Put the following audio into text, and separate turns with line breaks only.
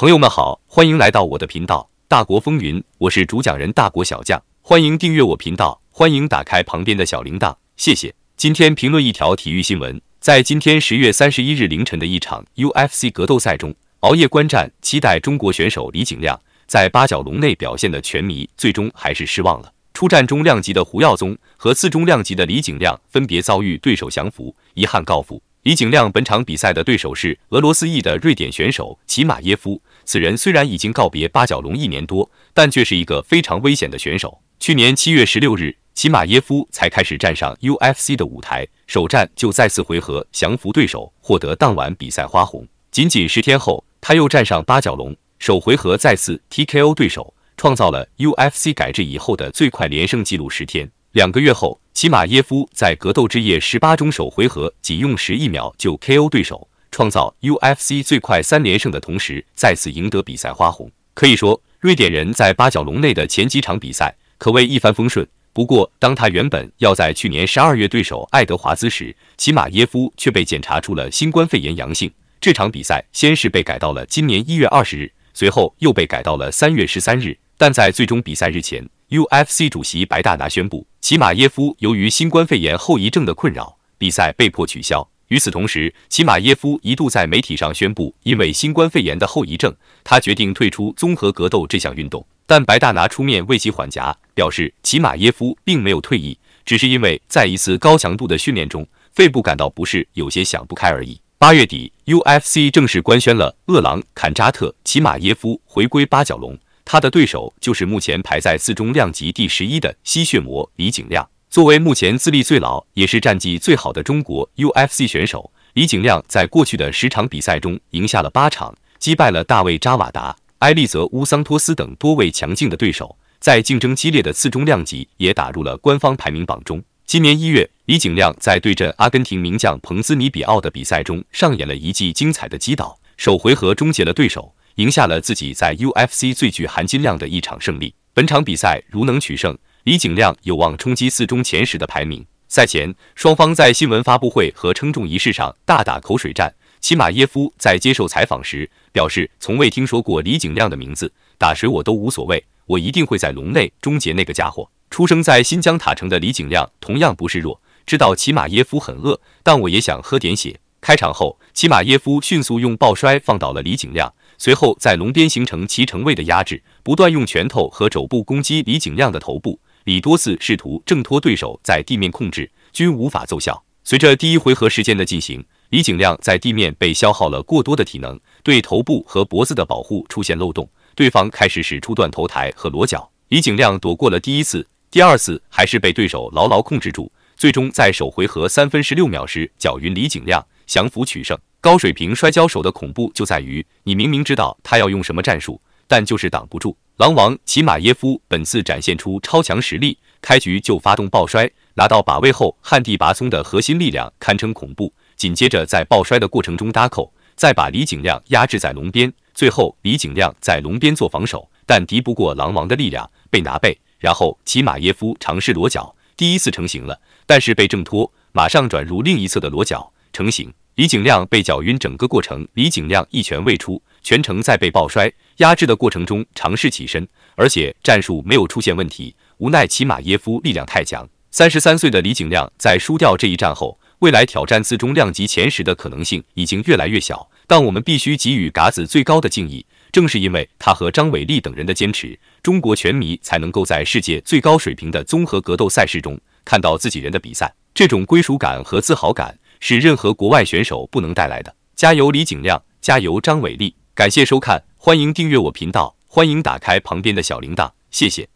朋友们好，欢迎来到我的频道《大国风云》，我是主讲人大国小将，欢迎订阅我频道，欢迎打开旁边的小铃铛，谢谢。今天评论一条体育新闻，在今天十月三十一日凌晨的一场 UFC 格斗赛中，熬夜观战期待中国选手李景亮在八角笼内表现的拳迷，最终还是失望了。出战中量级的胡耀宗和次中量级的李景亮分别遭遇对手降服，遗憾告负。李景亮本场比赛的对手是俄罗斯裔的瑞典选手齐马耶夫。此人虽然已经告别八角笼一年多，但却是一个非常危险的选手。去年七月十六日，齐马耶夫才开始站上 UFC 的舞台，首战就再次回合降服对手，获得当晚比赛花红。仅仅十天后，他又站上八角笼，首回合再次 TKO 对手，创造了 UFC 改制以后的最快连胜纪录。十天，两个月后，齐马耶夫在《格斗之夜》十八中首回合仅用十一秒就 KO 对手。创造 UFC 最快三连胜的同时，再次赢得比赛花红。可以说，瑞典人在八角笼内的前几场比赛可谓一帆风顺。不过，当他原本要在去年十二月对手爱德华兹时，奇马耶夫却被检查出了新冠肺炎阳性。这场比赛先是被改到了今年一月二十日，随后又被改到了三月十三日。但在最终比赛日前，UFC 主席白大拿宣布，奇马耶夫由于新冠肺炎后遗症的困扰，比赛被迫取消。与此同时，齐马耶夫一度在媒体上宣布，因为新冠肺炎的后遗症，他决定退出综合格斗这项运动。但白大拿出面为其缓颊，表示齐马耶夫并没有退役，只是因为在一次高强度的训练中，肺部感到不适，有些想不开而已。八月底，UFC 正式官宣了饿狼坎扎特齐马耶夫回归八角笼，他的对手就是目前排在四中量级第十一的吸血魔李景亮。作为目前资历最老也是战绩最好的中国 UFC 选手，李景亮在过去的十场比赛中赢下了八场，击败了大卫·扎瓦达、埃利泽·乌桑托斯等多位强劲的对手，在竞争激烈的次中量级也打入了官方排名榜中。今年一月，李景亮在对阵阿根廷名将彭兹尼比奥的比赛中上演了一记精彩的击倒，首回合终结了对手，赢下了自己在 UFC 最具含金量的一场胜利。本场比赛如能取胜，李景亮有望冲击四中前十的排名。赛前，双方在新闻发布会和称重仪式上大打口水战。齐马耶夫在接受采访时表示：“从未听说过李景亮的名字，打谁我都无所谓，我一定会在笼内终结那个家伙。”出生在新疆塔城的李景亮同样不示弱，知道齐马耶夫很饿，但我也想喝点血。开场后，齐马耶夫迅速用抱摔放倒了李景亮，随后在笼边形成骑乘位的压制，不断用拳头和肘部攻击李景亮的头部。李多次试图挣脱对手在地面控制，均无法奏效。随着第一回合时间的进行，李景亮在地面被消耗了过多的体能，对头部和脖子的保护出现漏洞，对方开始使出断头台和裸脚。李景亮躲过了第一次，第二次还是被对手牢牢控制住。最终在首回合三分十六秒时搅匀李景亮，降服取胜。高水平摔跤手的恐怖就在于，你明明知道他要用什么战术。但就是挡不住，狼王齐马耶夫本次展现出超强实力，开局就发动暴摔，拿到把位后，旱地拔葱的核心力量堪称恐怖。紧接着在暴摔的过程中搭扣，再把李景亮压制在笼边，最后李景亮在笼边做防守，但敌不过狼王的力量，被拿背。然后齐马耶夫尝试裸脚，第一次成型了，但是被挣脱，马上转入另一侧的裸脚成型。李景亮被搅晕，整个过程李景亮一拳未出，全程在被暴摔。压制的过程中尝试起身，而且战术没有出现问题。无奈齐马耶夫力量太强，三十三岁的李景亮在输掉这一战后，未来挑战次中量级前十的可能性已经越来越小。但我们必须给予嘎子最高的敬意，正是因为他和张伟丽等人的坚持，中国拳迷才能够在世界最高水平的综合格斗赛事中看到自己人的比赛。这种归属感和自豪感是任何国外选手不能带来的。加油，李景亮！加油，张伟丽！感谢收看。欢迎订阅我频道，欢迎打开旁边的小铃铛，谢谢。